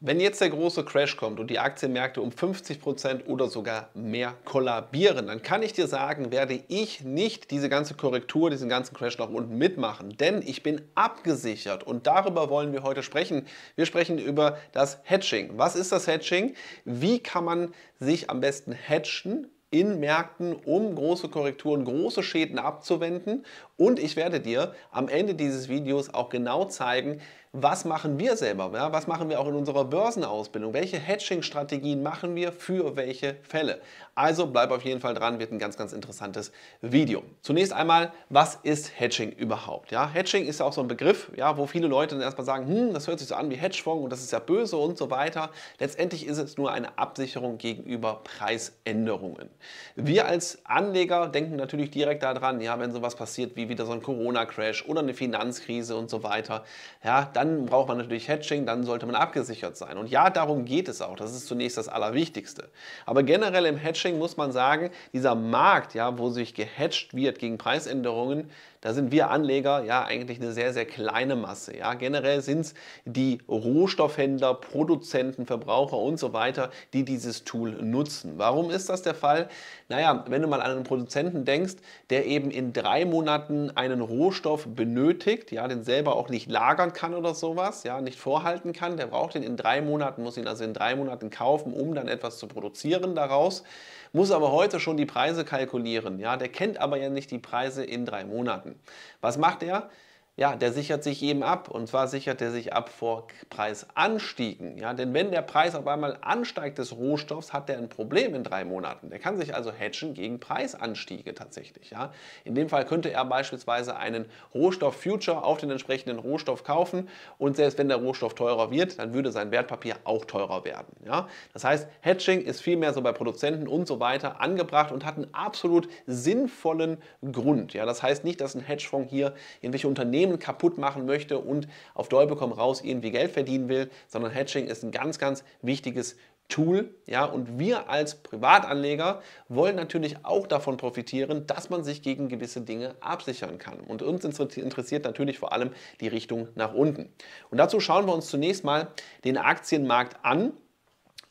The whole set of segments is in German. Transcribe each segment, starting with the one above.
Wenn jetzt der große Crash kommt und die Aktienmärkte um 50% oder sogar mehr kollabieren, dann kann ich dir sagen, werde ich nicht diese ganze Korrektur, diesen ganzen Crash nach unten mitmachen, denn ich bin abgesichert und darüber wollen wir heute sprechen. Wir sprechen über das Hedging. Was ist das Hedging? Wie kann man sich am besten hedgen in Märkten, um große Korrekturen, große Schäden abzuwenden und ich werde dir am Ende dieses Videos auch genau zeigen, was machen wir selber, ja? was machen wir auch in unserer Börsenausbildung, welche Hedging-Strategien machen wir für welche Fälle. Also bleib auf jeden Fall dran, wird ein ganz, ganz interessantes Video. Zunächst einmal, was ist Hedging überhaupt? Ja, Hedging ist ja auch so ein Begriff, ja, wo viele Leute dann erstmal sagen, hm, das hört sich so an wie Hedgefonds und das ist ja böse und so weiter. Letztendlich ist es nur eine Absicherung gegenüber Preisänderungen. Wir als Anleger denken natürlich direkt daran, ja, wenn sowas passiert wie wieder so ein Corona-Crash oder eine Finanzkrise und so weiter, ja, dann braucht man natürlich Hedging, dann sollte man abgesichert sein. Und ja, darum geht es auch. Das ist zunächst das Allerwichtigste. Aber generell im Hedging muss man sagen, dieser Markt, ja, wo sich gehedged wird gegen Preisänderungen, da sind wir Anleger ja eigentlich eine sehr, sehr kleine Masse. Ja. Generell sind es die Rohstoffhändler, Produzenten, Verbraucher und so weiter, die dieses Tool nutzen. Warum ist das der Fall? Naja, wenn du mal an einen Produzenten denkst, der eben in drei Monaten Kunden einen Rohstoff benötigt, ja, den selber auch nicht lagern kann oder sowas, ja, nicht vorhalten kann, der braucht den in drei Monaten, muss ihn also in drei Monaten kaufen, um dann etwas zu produzieren daraus, muss aber heute schon die Preise kalkulieren, ja, der kennt aber ja nicht die Preise in drei Monaten. Was macht er? ja, der sichert sich eben ab. Und zwar sichert er sich ab vor Preisanstiegen. Ja, denn wenn der Preis auf einmal ansteigt des Rohstoffs, hat er ein Problem in drei Monaten. Der kann sich also hedgen gegen Preisanstiege tatsächlich. Ja. In dem Fall könnte er beispielsweise einen Rohstoff-Future auf den entsprechenden Rohstoff kaufen. Und selbst wenn der Rohstoff teurer wird, dann würde sein Wertpapier auch teurer werden. Ja. Das heißt, Hedging ist vielmehr so bei Produzenten und so weiter angebracht und hat einen absolut sinnvollen Grund. Ja. Das heißt nicht, dass ein Hedgefonds hier irgendwelche Unternehmen Unternehmen kaputt machen möchte und auf Dolbe komm raus irgendwie Geld verdienen will, sondern Hedging ist ein ganz, ganz wichtiges Tool, ja, und wir als Privatanleger wollen natürlich auch davon profitieren, dass man sich gegen gewisse Dinge absichern kann. Und uns interessiert natürlich vor allem die Richtung nach unten. Und dazu schauen wir uns zunächst mal den Aktienmarkt an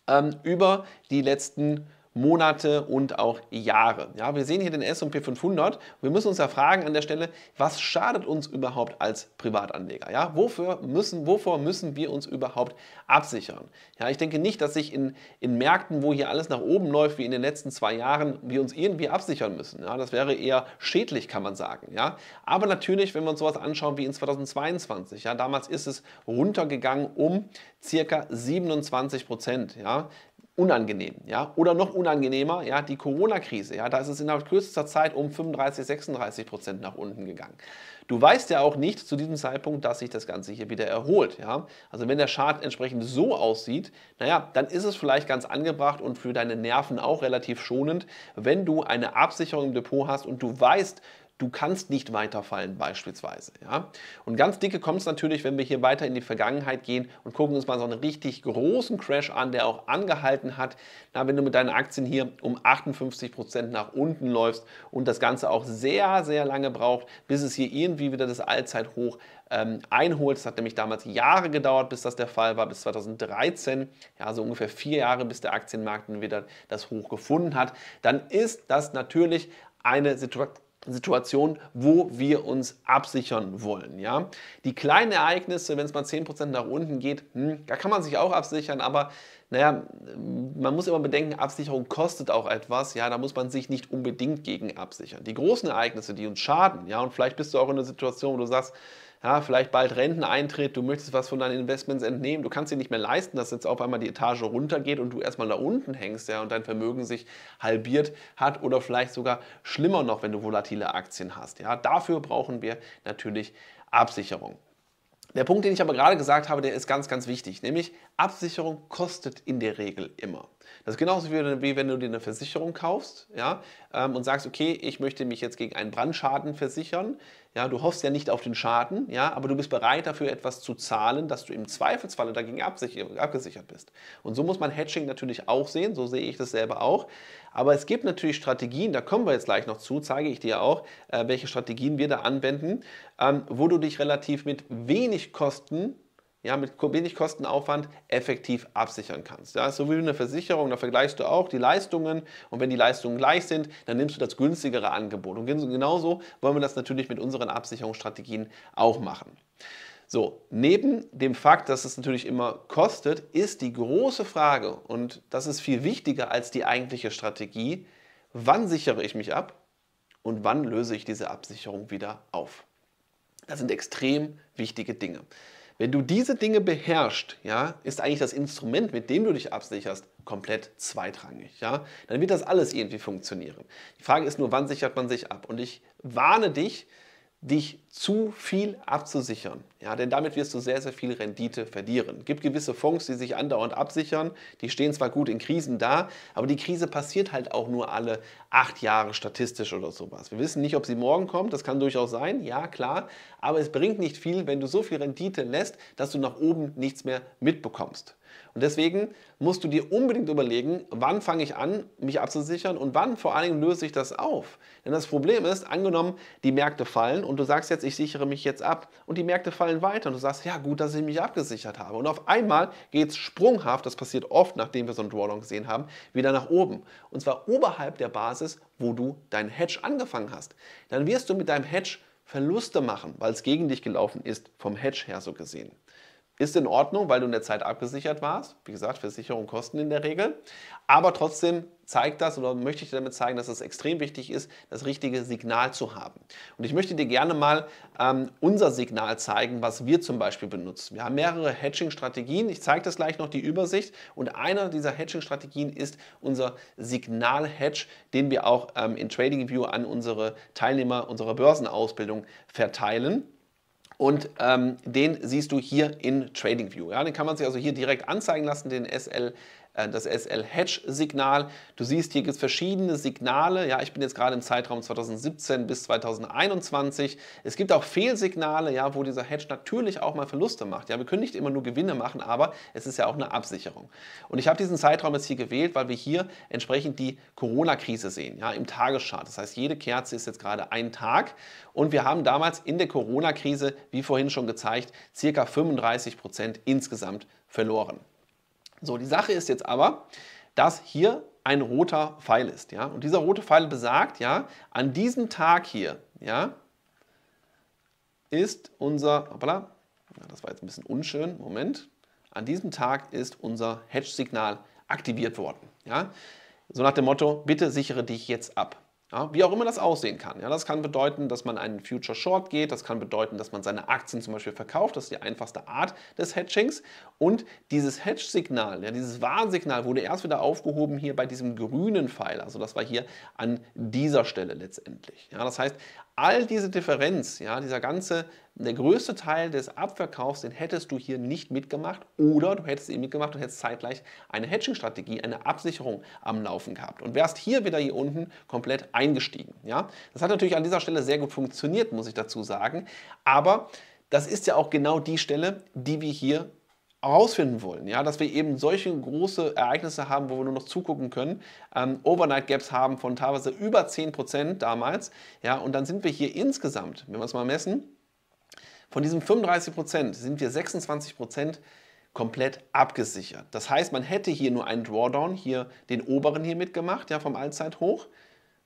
ähm, über die letzten Monate und auch Jahre. Ja, wir sehen hier den S&P 500. Wir müssen uns ja fragen an der Stelle, was schadet uns überhaupt als Privatanleger? Ja, wofür müssen, wovor müssen wir uns überhaupt absichern? Ja, ich denke nicht, dass sich in, in Märkten, wo hier alles nach oben läuft, wie in den letzten zwei Jahren, wir uns irgendwie absichern müssen. Ja, das wäre eher schädlich, kann man sagen. Ja, aber natürlich, wenn wir uns sowas anschauen wie in 2022, ja, damals ist es runtergegangen um circa 27 Prozent. Ja, unangenehm, ja, oder noch unangenehmer, ja, die Corona-Krise, ja, da ist es innerhalb kürzester Zeit um 35, 36 Prozent nach unten gegangen. Du weißt ja auch nicht zu diesem Zeitpunkt, dass sich das Ganze hier wieder erholt, ja. Also wenn der Chart entsprechend so aussieht, naja, dann ist es vielleicht ganz angebracht und für deine Nerven auch relativ schonend, wenn du eine Absicherung im Depot hast und du weißt, Du kannst nicht weiterfallen beispielsweise. Ja? Und ganz dicke kommt es natürlich, wenn wir hier weiter in die Vergangenheit gehen und gucken uns mal so einen richtig großen Crash an, der auch angehalten hat. Na, wenn du mit deinen Aktien hier um 58% nach unten läufst und das Ganze auch sehr, sehr lange braucht, bis es hier irgendwie wieder das Allzeithoch ähm, einholst. Das hat nämlich damals Jahre gedauert, bis das der Fall war, bis 2013. Ja, so ungefähr vier Jahre, bis der Aktienmarkt wieder das Hoch gefunden hat. Dann ist das natürlich eine Situation, Situationen, wo wir uns absichern wollen. Ja? Die kleinen Ereignisse, wenn es mal 10% nach unten geht, hm, da kann man sich auch absichern, aber naja, man muss immer bedenken, Absicherung kostet auch etwas, ja, da muss man sich nicht unbedingt gegen absichern. Die großen Ereignisse, die uns schaden, ja, und vielleicht bist du auch in einer Situation, wo du sagst, ja, vielleicht bald Renteneintritt, du möchtest was von deinen Investments entnehmen, du kannst dir nicht mehr leisten, dass jetzt auf einmal die Etage runtergeht und du erstmal da unten hängst ja, und dein Vermögen sich halbiert hat oder vielleicht sogar schlimmer noch, wenn du volatile Aktien hast. Ja. Dafür brauchen wir natürlich Absicherung. Der Punkt, den ich aber gerade gesagt habe, der ist ganz, ganz wichtig, nämlich Absicherung kostet in der Regel immer. Das ist genauso wie wenn du dir eine Versicherung kaufst ja, ähm, und sagst, okay, ich möchte mich jetzt gegen einen Brandschaden versichern. Ja, du hoffst ja nicht auf den Schaden, ja, aber du bist bereit dafür etwas zu zahlen, dass du im Zweifelsfall dagegen abgesichert bist. Und so muss man Hedging natürlich auch sehen, so sehe ich das selber auch. Aber es gibt natürlich Strategien, da kommen wir jetzt gleich noch zu, zeige ich dir auch, äh, welche Strategien wir da anwenden, ähm, wo du dich relativ mit wenig Kosten ja, mit wenig Kostenaufwand effektiv absichern kannst. Ja, so wie eine Versicherung, da vergleichst du auch die Leistungen und wenn die Leistungen gleich sind, dann nimmst du das günstigere Angebot. Und genauso wollen wir das natürlich mit unseren Absicherungsstrategien auch machen. So, neben dem Fakt, dass es natürlich immer kostet, ist die große Frage, und das ist viel wichtiger als die eigentliche Strategie, wann sichere ich mich ab und wann löse ich diese Absicherung wieder auf. Das sind extrem wichtige Dinge. Wenn du diese Dinge beherrschst, ja, ist eigentlich das Instrument, mit dem du dich absicherst, komplett zweitrangig. Ja? Dann wird das alles irgendwie funktionieren. Die Frage ist nur, wann sichert man sich ab? Und ich warne dich, dich zu viel abzusichern. Ja, denn damit wirst du sehr, sehr viel Rendite verlieren. Es gibt gewisse Fonds, die sich andauernd absichern. Die stehen zwar gut in Krisen da, aber die Krise passiert halt auch nur alle acht Jahre statistisch oder sowas. Wir wissen nicht, ob sie morgen kommt. Das kann durchaus sein, ja, klar. Aber es bringt nicht viel, wenn du so viel Rendite lässt, dass du nach oben nichts mehr mitbekommst. Und deswegen musst du dir unbedingt überlegen, wann fange ich an, mich abzusichern und wann vor allen Dingen löse ich das auf. Denn das Problem ist, angenommen, die Märkte fallen und du sagst jetzt, ich sichere mich jetzt ab und die Märkte fallen Fallen weiter und du sagst, ja gut, dass ich mich abgesichert habe. Und auf einmal geht es sprunghaft, das passiert oft, nachdem wir so einen Drawdown gesehen haben, wieder nach oben. Und zwar oberhalb der Basis, wo du deinen Hedge angefangen hast. Dann wirst du mit deinem Hedge Verluste machen, weil es gegen dich gelaufen ist, vom Hedge her so gesehen. Ist in Ordnung, weil du in der Zeit abgesichert warst. Wie gesagt, Versicherungen kosten in der Regel. Aber trotzdem zeigt das oder möchte ich dir damit zeigen, dass es extrem wichtig ist, das richtige Signal zu haben. Und ich möchte dir gerne mal ähm, unser Signal zeigen, was wir zum Beispiel benutzen. Wir haben mehrere Hedging-Strategien. Ich zeige das gleich noch die Übersicht. Und einer dieser Hedging-Strategien ist unser Signal-Hedge, den wir auch ähm, in TradingView an unsere Teilnehmer unserer Börsenausbildung verteilen. Und ähm, den siehst du hier in TradingView. Ja, den kann man sich also hier direkt anzeigen lassen, den SL. Äh, das SL-Hedge-Signal. Du siehst, hier gibt es verschiedene Signale. Ja, ich bin jetzt gerade im Zeitraum 2017 bis 2021. Es gibt auch Fehlsignale, ja, wo dieser Hedge natürlich auch mal Verluste macht. Ja, wir können nicht immer nur Gewinne machen, aber es ist ja auch eine Absicherung. Und ich habe diesen Zeitraum jetzt hier gewählt, weil wir hier entsprechend die Corona-Krise sehen, ja, im Tageschart. Das heißt, jede Kerze ist jetzt gerade ein Tag und wir haben damals in der Corona-Krise, wie vorhin schon gezeigt, circa 35 Prozent insgesamt verloren. So, die Sache ist jetzt aber, dass hier ein roter Pfeil ist. Ja? Und dieser rote Pfeil besagt, ja, an diesem Tag hier ja, ist unser, hoppala, das war jetzt ein bisschen unschön, Moment, an diesem Tag ist unser Hedge-Signal aktiviert worden. Ja? So nach dem Motto, bitte sichere dich jetzt ab. Ja, wie auch immer das aussehen kann. Ja, das kann bedeuten, dass man einen Future Short geht, das kann bedeuten, dass man seine Aktien zum Beispiel verkauft, das ist die einfachste Art des Hedgings. Und dieses Hedge-Signal, ja, dieses Warnsignal wurde erst wieder aufgehoben hier bei diesem grünen Pfeil. Also das war hier an dieser Stelle letztendlich. Ja, das heißt, all diese Differenz, ja, dieser ganze, der größte Teil des Abverkaufs, den hättest du hier nicht mitgemacht oder du hättest ihn mitgemacht und hättest zeitgleich eine Hedging-Strategie, eine Absicherung am Laufen gehabt und wärst hier wieder hier unten komplett eingestiegen. Ja. Das hat natürlich an dieser Stelle sehr gut funktioniert, muss ich dazu sagen, aber das ist ja auch genau die Stelle, die wir hier herausfinden wollen, ja, dass wir eben solche große Ereignisse haben, wo wir nur noch zugucken können, ähm, Overnight Gaps haben von teilweise über 10% damals, ja, und dann sind wir hier insgesamt, wenn wir es mal messen, von diesen 35% sind wir 26% komplett abgesichert. Das heißt, man hätte hier nur einen Drawdown, hier den oberen hier mitgemacht, ja, vom Allzeithoch,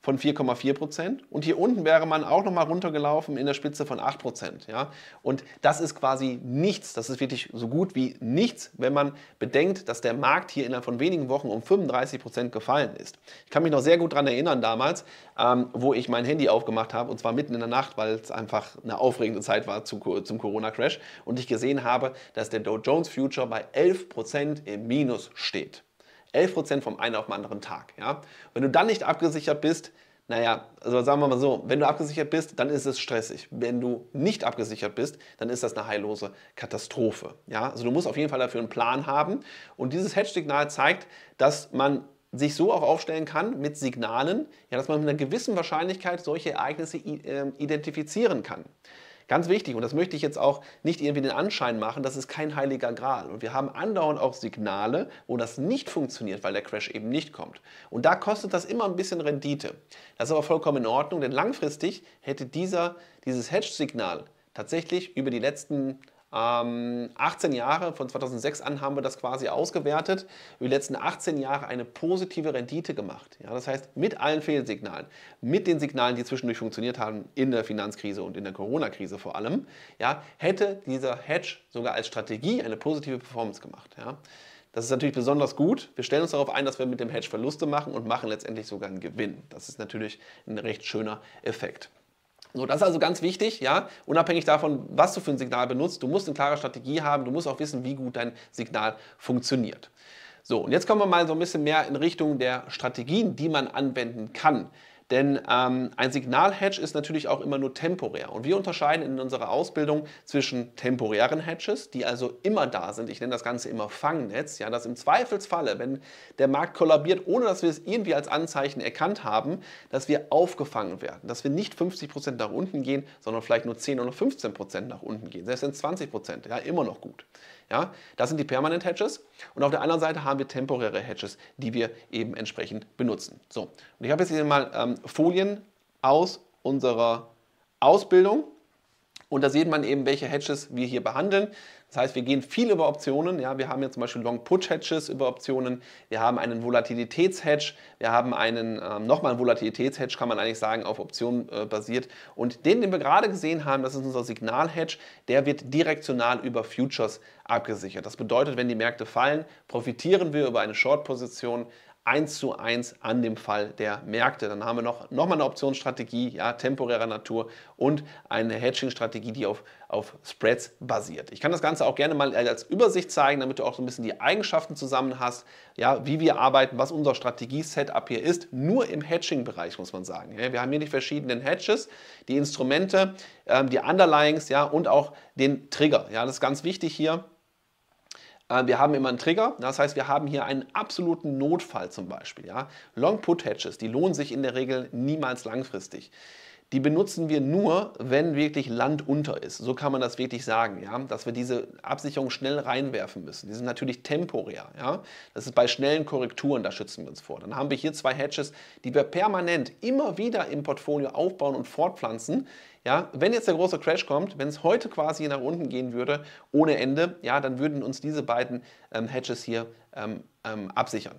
von 4,4 Prozent. Und hier unten wäre man auch nochmal runtergelaufen in der Spitze von 8 Prozent. Ja? Und das ist quasi nichts. Das ist wirklich so gut wie nichts, wenn man bedenkt, dass der Markt hier innerhalb von wenigen Wochen um 35 Prozent gefallen ist. Ich kann mich noch sehr gut daran erinnern damals, ähm, wo ich mein Handy aufgemacht habe und zwar mitten in der Nacht, weil es einfach eine aufregende Zeit war zu, zum Corona-Crash und ich gesehen habe, dass der Dow Jones Future bei 11 Prozent im Minus steht. 11% vom einen auf den anderen Tag. Ja? Wenn du dann nicht abgesichert bist, naja, also sagen wir mal so, wenn du abgesichert bist, dann ist es stressig. Wenn du nicht abgesichert bist, dann ist das eine heillose Katastrophe. Ja? Also du musst auf jeden Fall dafür einen Plan haben. Und dieses Hedge-Signal zeigt, dass man sich so auch aufstellen kann mit Signalen, ja, dass man mit einer gewissen Wahrscheinlichkeit solche Ereignisse äh, identifizieren kann. Ganz wichtig, und das möchte ich jetzt auch nicht irgendwie den Anschein machen, das ist kein heiliger Gral. Und wir haben andauernd auch Signale, wo das nicht funktioniert, weil der Crash eben nicht kommt. Und da kostet das immer ein bisschen Rendite. Das ist aber vollkommen in Ordnung, denn langfristig hätte dieser, dieses Hedge-Signal tatsächlich über die letzten 18 ähm, Jahre, von 2006 an haben wir das quasi ausgewertet, über die letzten 18 Jahre eine positive Rendite gemacht. Ja, das heißt, mit allen Fehlsignalen, mit den Signalen, die zwischendurch funktioniert haben, in der Finanzkrise und in der Corona-Krise vor allem, ja, hätte dieser Hedge sogar als Strategie eine positive Performance gemacht. Ja. Das ist natürlich besonders gut. Wir stellen uns darauf ein, dass wir mit dem Hedge Verluste machen und machen letztendlich sogar einen Gewinn. Das ist natürlich ein recht schöner Effekt. So, das ist also ganz wichtig, ja, unabhängig davon, was du für ein Signal benutzt, du musst eine klare Strategie haben, du musst auch wissen, wie gut dein Signal funktioniert. So, und jetzt kommen wir mal so ein bisschen mehr in Richtung der Strategien, die man anwenden kann. Denn ähm, ein Signal-Hedge ist natürlich auch immer nur temporär. Und wir unterscheiden in unserer Ausbildung zwischen temporären Hedges, die also immer da sind. Ich nenne das Ganze immer Fangnetz, ja, dass im Zweifelsfalle, wenn der Markt kollabiert, ohne dass wir es irgendwie als Anzeichen erkannt haben, dass wir aufgefangen werden, dass wir nicht 50% nach unten gehen, sondern vielleicht nur 10 oder 15% nach unten gehen. Selbst wenn 20%, ja, immer noch gut. Ja, das sind die Permanent Hedges und auf der anderen Seite haben wir temporäre Hedges, die wir eben entsprechend benutzen. So, und ich habe jetzt hier mal ähm, Folien aus unserer Ausbildung und da sieht man eben, welche Hedges wir hier behandeln. Das heißt, wir gehen viel über Optionen. Ja, wir haben jetzt zum Beispiel Long Put Hedges über Optionen. Wir haben einen Volatilitätshedge. Wir haben einen ähm, nochmal einen Volatilitätshedge, kann man eigentlich sagen, auf Optionen äh, basiert. Und den, den wir gerade gesehen haben, das ist unser Signal Hedge. Der wird direktional über Futures abgesichert. Das bedeutet, wenn die Märkte fallen, profitieren wir über eine Short Position 1 zu 1 an dem Fall der Märkte. Dann haben wir noch, noch mal eine Optionsstrategie, ja, temporärer Natur und eine Hedging-Strategie, die auf, auf Spreads basiert. Ich kann das Ganze auch gerne mal als Übersicht zeigen, damit du auch so ein bisschen die Eigenschaften zusammen hast, ja, wie wir arbeiten, was unser Strategie-Setup hier ist. Nur im Hedging-Bereich muss man sagen. Ja, wir haben hier die verschiedenen Hedges, die Instrumente, ähm, die Underlyings ja, und auch den Trigger. Ja, das ist ganz wichtig hier. Äh, wir haben immer einen Trigger, das heißt, wir haben hier einen absoluten Notfall zum Beispiel. Ja? Long Put Hedges, die lohnen sich in der Regel niemals langfristig die benutzen wir nur, wenn wirklich Land unter ist. So kann man das wirklich sagen, ja? dass wir diese Absicherung schnell reinwerfen müssen. Die sind natürlich temporär. Ja? Das ist bei schnellen Korrekturen, da schützen wir uns vor. Dann haben wir hier zwei Hedges, die wir permanent immer wieder im Portfolio aufbauen und fortpflanzen. Ja, wenn jetzt der große Crash kommt, wenn es heute quasi nach unten gehen würde, ohne Ende, ja, dann würden uns diese beiden ähm, Hedges hier ähm, ähm, absichern.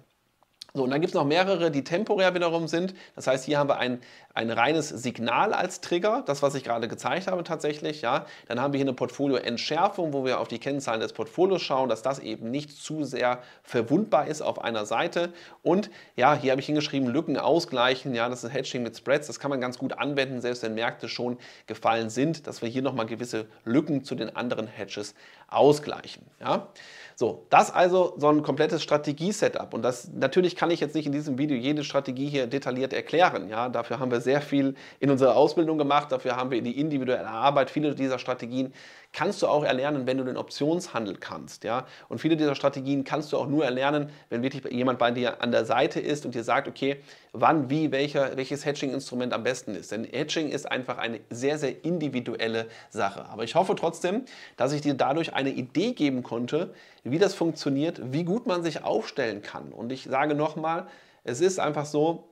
So, und dann gibt es noch mehrere, die temporär wiederum sind. Das heißt, hier haben wir ein, ein reines Signal als Trigger, das, was ich gerade gezeigt habe tatsächlich. Ja. Dann haben wir hier eine Portfolioentschärfung, wo wir auf die Kennzahlen des Portfolios schauen, dass das eben nicht zu sehr verwundbar ist auf einer Seite. Und ja, hier habe ich hingeschrieben, Lücken ausgleichen. Ja, das ist Hedging mit Spreads. Das kann man ganz gut anwenden, selbst wenn Märkte schon gefallen sind, dass wir hier nochmal gewisse Lücken zu den anderen Hedges ausgleichen. Ja. So, das also so ein komplettes Strategie-Setup. Und das natürlich kann kann ich jetzt nicht in diesem Video jede Strategie hier detailliert erklären. Ja, dafür haben wir sehr viel in unserer Ausbildung gemacht, dafür haben wir in die individuelle Arbeit viele dieser Strategien kannst du auch erlernen, wenn du den Optionshandel kannst. Ja? Und viele dieser Strategien kannst du auch nur erlernen, wenn wirklich jemand bei dir an der Seite ist und dir sagt, okay, wann, wie, welcher, welches Hedging-Instrument am besten ist. Denn Hedging ist einfach eine sehr, sehr individuelle Sache. Aber ich hoffe trotzdem, dass ich dir dadurch eine Idee geben konnte, wie das funktioniert, wie gut man sich aufstellen kann. Und ich sage nochmal, es ist einfach so,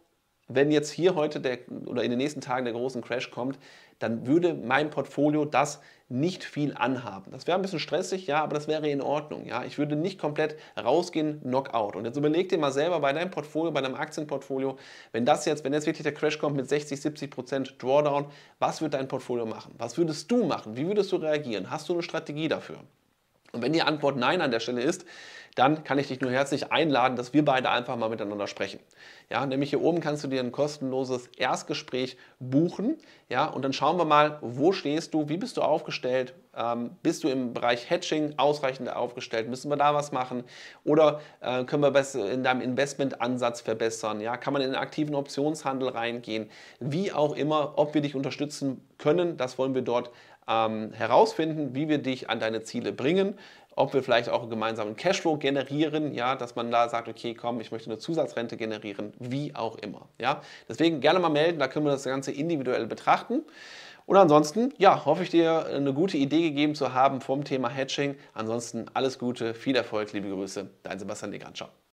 wenn jetzt hier heute der, oder in den nächsten Tagen der große Crash kommt, dann würde mein Portfolio das nicht viel anhaben. Das wäre ein bisschen stressig, ja, aber das wäre in Ordnung. Ja. Ich würde nicht komplett rausgehen, Knockout. Und jetzt überleg dir mal selber bei deinem Portfolio, bei deinem Aktienportfolio, wenn das jetzt, wenn jetzt wirklich der Crash kommt mit 60, 70 Prozent Drawdown, was würde dein Portfolio machen? Was würdest du machen? Wie würdest du reagieren? Hast du eine Strategie dafür? Und wenn die Antwort Nein an der Stelle ist, dann kann ich dich nur herzlich einladen, dass wir beide einfach mal miteinander sprechen. Ja, nämlich hier oben kannst du dir ein kostenloses Erstgespräch buchen. Ja, und dann schauen wir mal, wo stehst du, wie bist du aufgestellt, ähm, bist du im Bereich Hedging ausreichend aufgestellt, müssen wir da was machen oder äh, können wir in deinem Investmentansatz verbessern? Ja, kann man in den aktiven Optionshandel reingehen? Wie auch immer, ob wir dich unterstützen können, das wollen wir dort ähm, herausfinden, wie wir dich an deine Ziele bringen, ob wir vielleicht auch einen gemeinsamen Cashflow generieren, ja, dass man da sagt, okay, komm, ich möchte eine Zusatzrente generieren, wie auch immer, ja. Deswegen gerne mal melden, da können wir das Ganze individuell betrachten. Und ansonsten, ja, hoffe ich dir eine gute Idee gegeben zu haben vom Thema Hatching. Ansonsten alles Gute, viel Erfolg, liebe Grüße, dein Sebastian Degan. ciao.